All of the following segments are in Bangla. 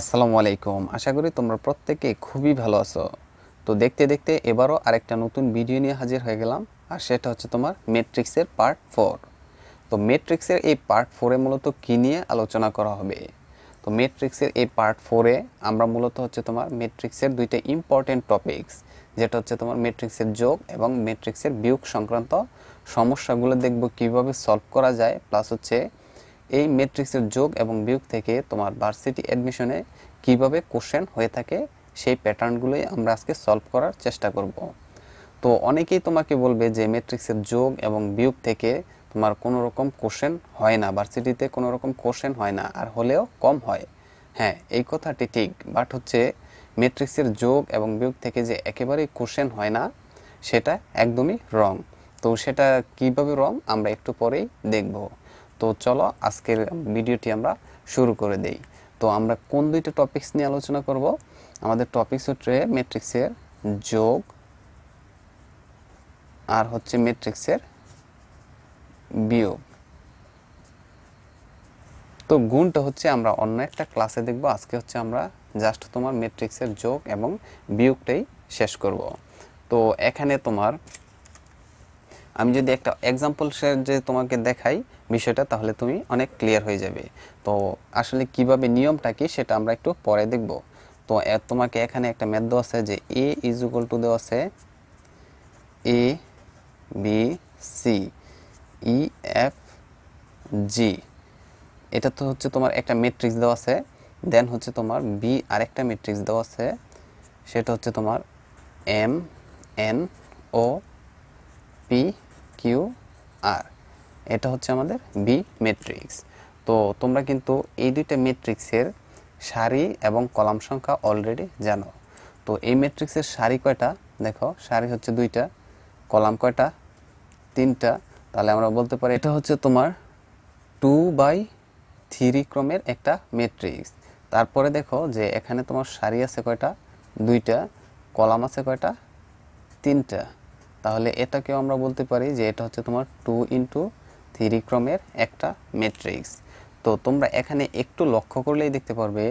আসসালামু আলাইকুম আশা করি তোমরা প্রত্যেকে খুবই ভালো আছো তো দেখতে দেখতে এবারও আরেকটা নতুন ভিডিও নিয়ে হাজির হয়ে গেলাম আর সেটা হচ্ছে তোমার ম্যাট্রিক্সের পার্ট ফোর তো ম্যাট্রিক্সের এই পার্ট ফোরে মূলত কী নিয়ে আলোচনা করা হবে তো ম্যাট্রিক্সের এই পার্ট ফোরে আমরা মূলত হচ্ছে তোমার ম্যাট্রিক্সের দুইটা ইম্পর্টেন্ট টপিকস যেটা হচ্ছে তোমার ম্যাট্রিক্সের যোগ এবং ম্যাট্রিক্সের বিয়োগ সংক্রান্ত সমস্যাগুলো দেখব কিভাবে সলভ করা যায় প্লাস হচ্ছে এই ম্যাট্রিক্সের যোগ এবং বিয়োগ থেকে তোমার ভার্সিটি অ্যাডমিশনে কিভাবে কোশ্চেন হয়ে থাকে সেই প্যাটার্নগুলোই আমরা আজকে সলভ করার চেষ্টা করব তো অনেকেই তোমাকে বলবে যে ম্যাট্রিক্সের যোগ এবং বিয়োগ থেকে তোমার কোনো রকম কোশ্চেন হয় না ভার্সিটিতে কোনো রকম কোশ্চেন হয় না আর হলেও কম হয় হ্যাঁ এই কথাটি ঠিক বাট হচ্ছে ম্যাট্রিক্সের যোগ এবং বিয়োগ থেকে যে একেবারেই কোশ্চেন হয় না সেটা একদমই রং তো সেটা কিভাবে রং আমরা একটু পরেই দেখবো তো চলো আজকের ভিডিওটি আমরা শুরু করে দেই তো আমরা কোন দুইটা টপিক্স নিয়ে আলোচনা করব আমাদের টপিক্স হচ্ছে ম্যাট্রিক্সের যোগ আর হচ্ছে ম্যাট্রিক্সের বিয়োগ তো গুণটা হচ্ছে আমরা অন্য একটা ক্লাসে দেখব আজকে হচ্ছে আমরা জাস্ট তোমার ম্যাট্রিক্সের যোগ এবং বিয়োগটাই শেষ করব তো এখানে তোমার আমি যদি একটা এক্সাম্পল শেয়ার যে তোমাকে দেখাই বিষয়টা তাহলে তুমি অনেক ক্লিয়ার হয়ে যাবে তো আসলে কিভাবে নিয়মটা কি সেটা আমরা একটু পরে দেখব তো তোমাকে এখানে একটা ম্যাথ দেওয়া আছে যে এ ইজ ইকুয়াল টু দেওয়া আছে A B C E F G এটা তো হচ্ছে তোমার একটা ম্যাট্রিক্স দেওয়া আছে দেন হচ্ছে তোমার বি আরেকটা ম্যাট্রিক্স দেওয়া আছে সেটা হচ্ছে তোমার M N O P Q R এটা হচ্ছে আমাদের বি ম্যাট্রিক্স তো তোমরা কিন্তু এই দুইটা ম্যাট্রিক্সের সারি এবং কলাম সংখ্যা অলরেডি জানো তো এই ম্যাট্রিক্সের সারি কয়টা দেখো সারি হচ্ছে দুইটা কলাম কয়টা তিনটা তাহলে আমরা বলতে পারি এটা হচ্ছে তোমার টু বাই থ্রি ক্রমের একটা ম্যাট্রিক্স তারপরে দেখো যে এখানে তোমার সারি আছে কয়টা দুইটা কলাম আছে কয়টা তিনটা তাহলে এটাকেও আমরা বলতে পারি যে এটা হচ্ছে তোমার টু ইন্টু থ্রি ক্রমের একটা ম্যাট্রিক্স তো তোমরা এখানে একটু লক্ষ্য করলেই দেখতে পারবে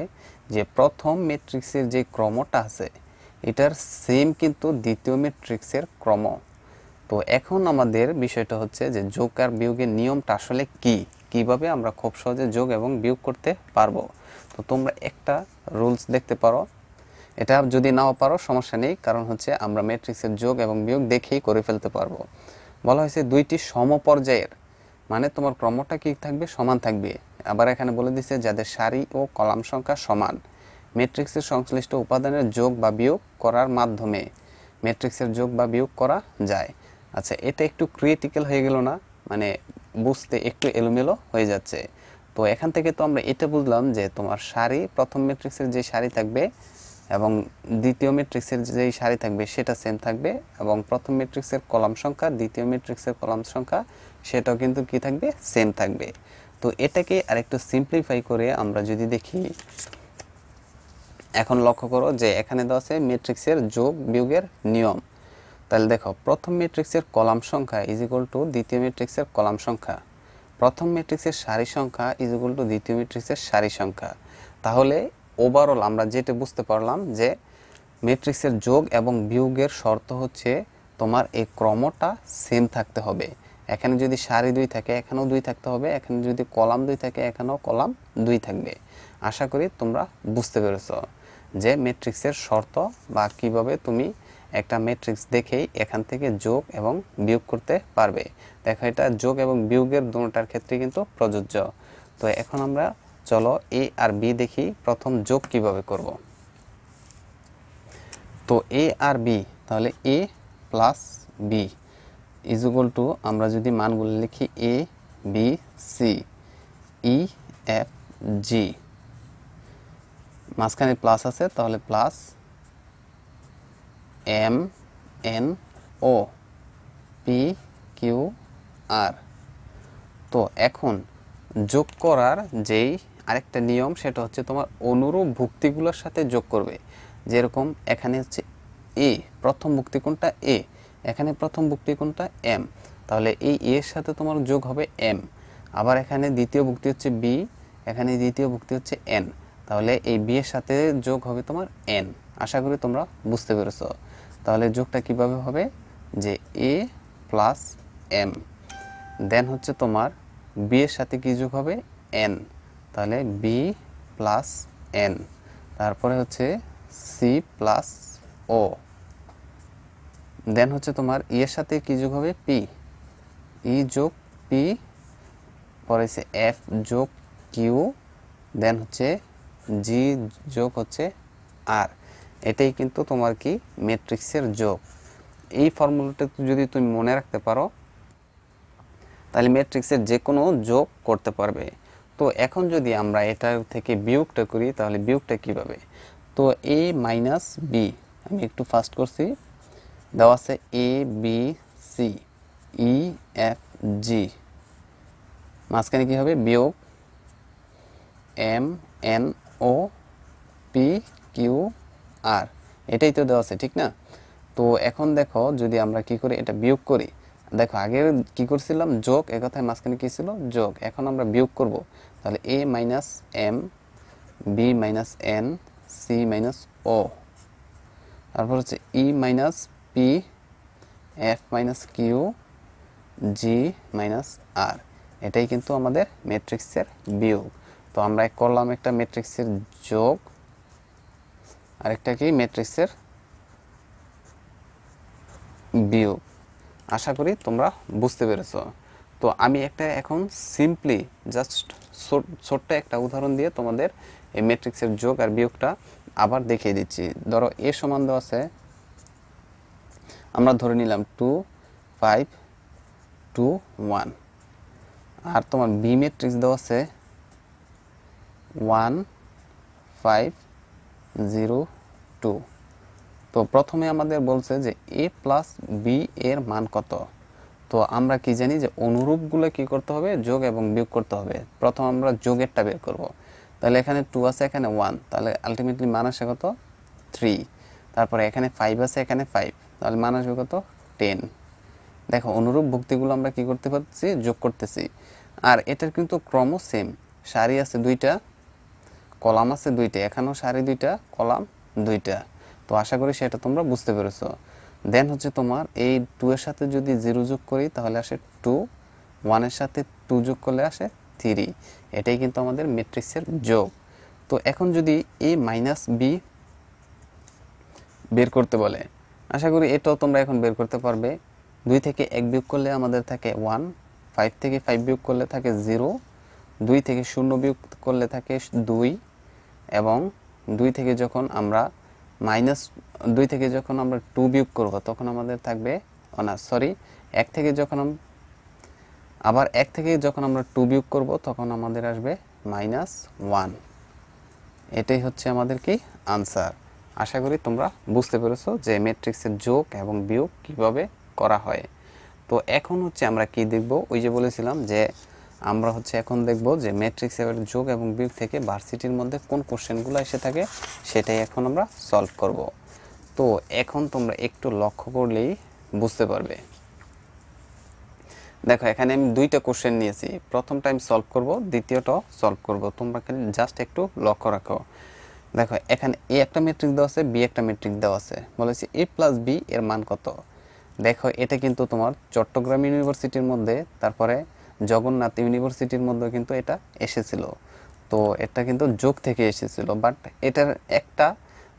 যে প্রথম ম্যাট্রিক্সের যে ক্রমটা আছে এটার সেম কিন্তু দ্বিতীয় ম্যাট্রিক্সের ক্রম তো এখন আমাদের বিষয়টা হচ্ছে যে যোগ আর বিয়োগের নিয়মটা আসলে কি কিভাবে আমরা খুব সহজে যোগ এবং বিয়োগ করতে পারবো তো তোমরা একটা রুলস দেখতে পারো এটা যদি নাও পারো সমস্যা নেই কারণ হচ্ছে আমরা ম্যাট্রিক্সের যোগ এবং বিয়োগ দেখেই করে ফেলতে পারবো বলা হয়েছে দুইটি সমপর্যায়ের মানে তোমার ক্রমটা কি থাকবে সমান থাকবে আবার এখানে বলে দিচ্ছে যাদের সারি ও কলাম সংখ্যা সমান ম্যাট্রিক্সের সংশ্লিষ্ট উপাদানের যোগ বা বিয়োগ করার মাধ্যমে ম্যাট্রিক্সের যোগ বা বিয়োগ করা যায় আচ্ছা এটা একটু ক্রিয়েটিক্যাল হয়ে গেল না মানে বুঝতে একটু এলোমেলো হয়ে যাচ্ছে তো এখান থেকে তো আমরা এটা বুঝলাম যে তোমার সারি প্রথম ম্যাট্রিক্সের যে সারি থাকবে এবং দ্বিতীয় ম্যাট্রিক্সের যেই সারি থাকবে সেটা সেম থাকবে এবং প্রথম ম্যাট্রিক্সের কলাম সংখ্যা দ্বিতীয় ম্যাট্রিক্সের কলাম সংখ্যা সেটাও কিন্তু কি থাকবে সেম থাকবে তো এটাকে আরেকটু সিম্পলিফাই করে আমরা যদি দেখি এখন লক্ষ্য করো যে এখানে দেওয়া আছে ম্যাট্রিক্সের যোগ বিয়োগের নিয়ম তাহলে দেখো প্রথম ম্যাট্রিক্সের কলাম সংখ্যা ইজ টু দ্বিতীয় ম্যাট্রিক্সের কলাম সংখ্যা প্রথম ম্যাট্রিক্সের সারি সংখ্যা ইজ টু দ্বিতীয় ম্যাট্রিক্সের সারি সংখ্যা তাহলে ওভারঅল আমরা যেটা বুঝতে পারলাম যে ম্যাট্রিক্সের যোগ এবং বিয়োগের শর্ত হচ্ছে তোমার এই ক্রমটা সেম থাকতে হবে এখানে যদি সারি দুই থাকে এখানেও দুই থাকতে হবে এখানে যদি কলাম দুই থাকে এখানেও কলাম দুই থাকবে আশা করি তোমরা বুঝতে পেরেছ যে ম্যাট্রিক্সের শর্ত বা কিভাবে তুমি একটা ম্যাট্রিক্স দেখেই এখান থেকে যোগ এবং বিয়োগ করতে পারবে দেখো এটা যোগ এবং বিয়োগের দুটার ক্ষেত্রে কিন্তু প্রযোজ্য তো এখন আমরা চলো এ আর বি দেখি প্রথম যোগ কিভাবে করব তো এ আর বি তাহলে A plus B equal to আমরা যদি মানগুলো লিখি A B C E F G মাঝখানে প্লাস আছে তাহলে plus M N O P Q R তো এখন যোগ করার যেই আরেকটা নিয়ম সেটা হচ্ছে তোমার অনুরূপ ভুক্তিগুলোর সাথে যোগ করবে যেরকম এখানে হচ্ছে এ প্রথম ভুক্তি কোনটা এ এখানে প্রথম ভুক্তি কোনটা এম তাহলে এই এর সাথে তোমার যোগ হবে এম আবার এখানে দ্বিতীয় ভুক্তি হচ্ছে বি এখানে দ্বিতীয় ভুক্তি হচ্ছে এন তাহলে এই বি এর সাথে যোগ হবে তোমার এন আশা করি তোমরা বুঝতে পেরেছ তাহলে যোগটা কিভাবে হবে যে এ প্লাস এম দেন হচ্ছে তোমার বি এর সাথে কি যোগ হবে এন তাহলে বি প্লাস এন তারপরে হচ্ছে সি প্লাস ও দেন হচ্ছে তোমার ইয়ের e সাথে কি যোগ হবে পি ই e যোগ পি পরে হচ্ছে এফ যোগ কিউ দেন হচ্ছে জি যোগ হচ্ছে আর এটাই কিন্তু তোমার কি ম্যাট্রিক্সের যোগ এই ফর্মুলাটা যদি তুমি মনে রাখতে পারো তাহলে ম্যাট্রিক্সের যে কোনো যোগ করতে পারবে তো এখন যদি আমরা এটা থেকে বিয়োগটা করি তাহলে বিয়োগটা কিভাবে তো এ মাইনাস বি আমি একটু ফাস্ট করছি দেওয়া আছে A B C E F G মাঝখানে কী হবে বিয়োগ M N O P Q R এটাই তো দেওয়া আছে ঠিক না তো এখন দেখো যদি আমরা কি করি এটা বিয়োগ করি দেখো আগে কি করছিলাম যোগ কথায় মাঝখানে কি ছিল যোগ এখন আমরা বিয়োগ করব তাহলে A minus M B minus N C minus O তারপর হচ্ছে E minus P F minus Q G minus R এটাই কিন্তু আমাদের ম্যাট্রিক্সের বিয়োগ তো আমরা করলাম একটা ম্যাট্রিক্সের যোগ আরেকটা কি ম্যাট্রিক্সের বিয়োগ আশা করি তোমরা বুঝতে পেরেছো তো আমি একটা এখন সিম্পলি জাস্ট ছোট্ট একটা উদাহরণ দিয়ে তোমাদের এই ম্যাট্রিক্সের যোগ আর বিয়োগটা আবার দেখিয়ে দিচ্ছি ধরো এ সমান দেওয়া আছে আমরা ধরে নিলাম টু ফাইভ টু ওয়ান আর তোমার বি ম্যাট্রিক্স দেওয়া আছে ওয়ান ফাইভ জিরো টু তো প্রথমে আমাদের বলছে যে এ প্লাস বি এর মান কত তো আমরা কি জানি যে অনুরূপগুলো কি করতে হবে যোগ এবং বিয়োগ করতে হবে প্রথম আমরা যোগেরটা বের করব তাহলে এখানে টু আছে এখানে ওয়ান তাহলে আলটিমেটলি মান আসে কত থ্রি তারপরে এখানে ফাইভ আছে এখানে ফাইভ তাহলে মান আসবে কত টেন দেখো অনুরূপ ভক্তিগুলো আমরা কি করতে পারছি যোগ করতেছি আর এটার কিন্তু ক্রম সেম সারি আছে দুইটা কলাম আছে দুইটা এখানেও সারি দুইটা কলাম দুইটা তো আশা করি সেটা তোমরা বুঝতে পেরেছো দেন হচ্ছে তোমার এই টু এর সাথে যদি জিরো যোগ করি তাহলে আসে টু ওয়ানের সাথে টু যোগ করলে আসে থ্রি এটাই কিন্তু আমাদের ম্যাট্রিক্সের যোগ তো এখন যদি এ মাইনাস বি বের করতে বলে আশা করি এটাও তোমরা এখন বের করতে পারবে দুই থেকে এক বিয়োগ করলে আমাদের থাকে ওয়ান ফাইভ থেকে ফাইভ বিয়োগ করলে থাকে জিরো দুই থেকে শূন্য বিয়োগ করলে থাকে দুই এবং দুই থেকে যখন আমরা মাইনাস দুই থেকে যখন আমরা টু বিয়োগ করব তখন আমাদের থাকবে না সরি এক থেকে যখন আবার এক থেকে যখন আমরা টু বিয়োগ করব তখন আমাদের আসবে মাইনাস ওয়ান এটাই হচ্ছে আমাদের কি আনসার আশা করি তোমরা বুঝতে পেরেছো যে ম্যাট্রিক্সের যোগ এবং বিয়োগ কিভাবে করা হয় তো এখন হচ্ছে আমরা কি দেখব ওই যে বলেছিলাম যে আমরা হচ্ছে এখন দেখব যে ম্যাট্রিক্স এর যোগ এবং বিয়োগ থেকে ভার্সিটির মধ্যে কোন কোশ্চেনগুলো এসে থাকে সেটাই এখন আমরা সলভ করব তো এখন তোমরা একটু লক্ষ্য করলেই বুঝতে পারবে দেখো এখানে আমি দুইটা কোশ্চেন নিয়েছি প্রথম টাইম সলভ করব দ্বিতীয়টাও সলভ করব তোমরা খালি জাস্ট একটু লক্ষ্য রাখো দেখো এখানে এ একটা মেট্রিক দেওয়া আছে বি একটা মেট্রিক দেওয়া আছে বলেছে এ প্লাস বি এর মান কত দেখো এটা কিন্তু তোমার চট্টগ্রাম ইউনিভার্সিটির মধ্যে তারপরে জগন্নাথ ইউনিভার্সিটির মধ্যে কিন্তু এটা এসেছিল তো এটা কিন্তু যোগ থেকে এসেছিল বাট এটার একটা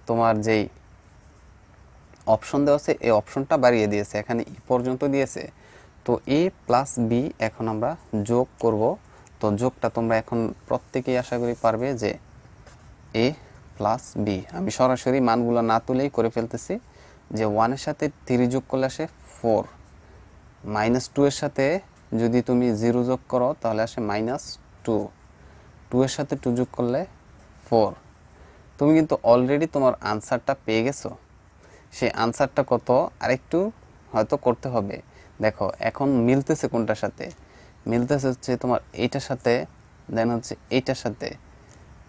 তোমার যেই অপশন দেওয়া আছে এই অপশনটা বাড়িয়ে দিয়েছে এখানে ই e পর্যন্ত দিয়েছে তো এ প্লাস বি এখন আমরা যোগ করব তো যোগটা তোমরা এখন প্রত্যেকেই আশা করি পারবে যে এ প্লাস বি আমি সরাসরি মানগুলো না তুলেই করে ফেলতেছি যে ওয়ানের সাথে থ্রি যোগ করলে আসে ফোর মাইনাস টু এর সাথে যদি তুমি জিরো যোগ করো তাহলে আসে মাইনাস টু টু এর সাথে টু যোগ করলে ফোর তুমি কিন্তু অলরেডি তোমার আনসারটা পেয়ে গেছো সেই আনসারটা কত আরেকটু হয়তো করতে হবে দেখো এখন মিলতেছে কোনটার সাথে মিলতেছে হচ্ছে তোমার এইটার সাথে দেন হচ্ছে এইটার সাথে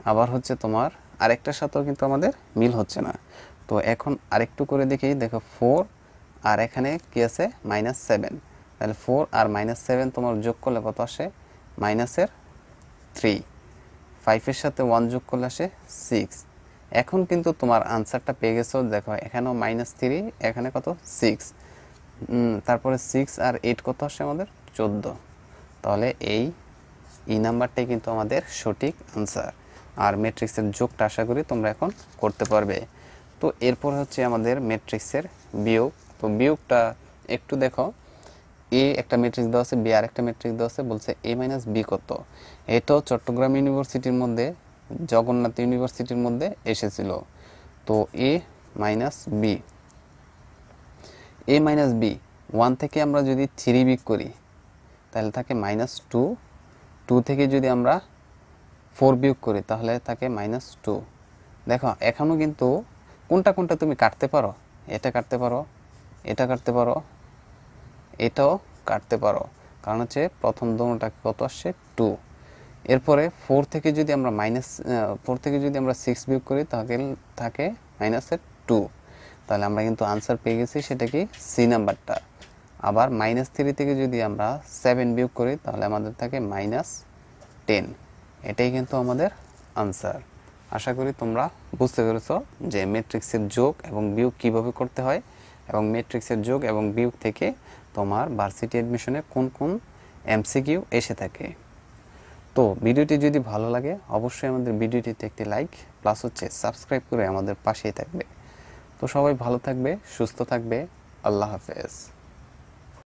আবার হচ্ছে তোমার আরেকটার সাথেও কিন্তু আমাদের মিল হচ্ছে না তো এখন আরেকটু করে দেখি দেখো ফোর আর এখানে কী আছে মাইনাস সেভেন তাহলে ফোর আর মাইনাস সেভেন তোমার যোগ করলে কত আসে মাইনাসের থ্রি ফাইভের সাথে ওয়ান যোগ করলে আসে সিক্স এখন কিন্তু তোমার আনসারটা পেয়ে গেছো দেখো এখানেও মাইনাস থ্রি এখানে কত সিক্স তারপরে সিক্স আর এইট কত আসে আমাদের চোদ্দো তাহলে এই এই নাম্বারটাই কিন্তু আমাদের সঠিক আনসার আর ম্যাট্রিক্সের যোগটা আশা করি তোমরা এখন করতে পারবে তো এরপর হচ্ছে আমাদের ম্যাট্রিক্সের বিয়োগ তো বিয়োগটা একটু দেখো এ একটা ম্যাট্রিক্স দেওয়া আছে বি আর একটা ম্যাট্রিক্স দেওয়া আছে বলছে এ মাইনাস বি কত এটাও চট্টগ্রাম ইউনিভার্সিটির মধ্যে জগন্নাথ ইউনিভার্সিটির মধ্যে এসেছিল তো A minus B A minus B one থেকে আমরা যদি থ্রি বিক করি তাহলে থাকে মাইনাস টু টু থেকে যদি আমরা ফোর বিয়োগ করি তাহলে থাকে মাইনাস টু দেখো এখনও কিন্তু কোনটা কোনটা তুমি কাটতে পারো এটা কাটতে পারো এটা কাটতে পারো এটাও কাটতে পারো কারণ হচ্ছে প্রথম দোনোটা কত আসছে টু এরপরে ফোর থেকে যদি আমরা মাইনাস ফোর থেকে যদি আমরা সিক্স বিয়োগ করি তাহলে থাকে মাইনাসের টু তাহলে আমরা কিন্তু আনসার পেয়ে গেছি সেটা কি সি নাম্বারটা আবার মাইনাস থ্রি থেকে যদি আমরা সেভেন বিয়োগ করি তাহলে আমাদের থাকে মাইনাস টেন এটাই কিন্তু আমাদের আনসার আশা করি তোমরা বুঝতে পেরেছ যে ম্যাট্রিক্সের যোগ এবং বিয়োগ কীভাবে করতে হয় এবং ম্যাট্রিক্সের যোগ এবং বিয়োগ থেকে তোমার ভার্সিটি অ্যাডমিশনে কোন কোন এমসিকিউ এসে থাকে তো ভিডিওটি যদি ভালো লাগে অবশ্যই আমাদের ভিডিওটিতে একটি লাইক প্লাস হচ্ছে সাবস্ক্রাইব করে আমাদের পাশেই থাকবে তো সবাই ভালো থাকবে সুস্থ থাকবে আল্লাহ হাফেজ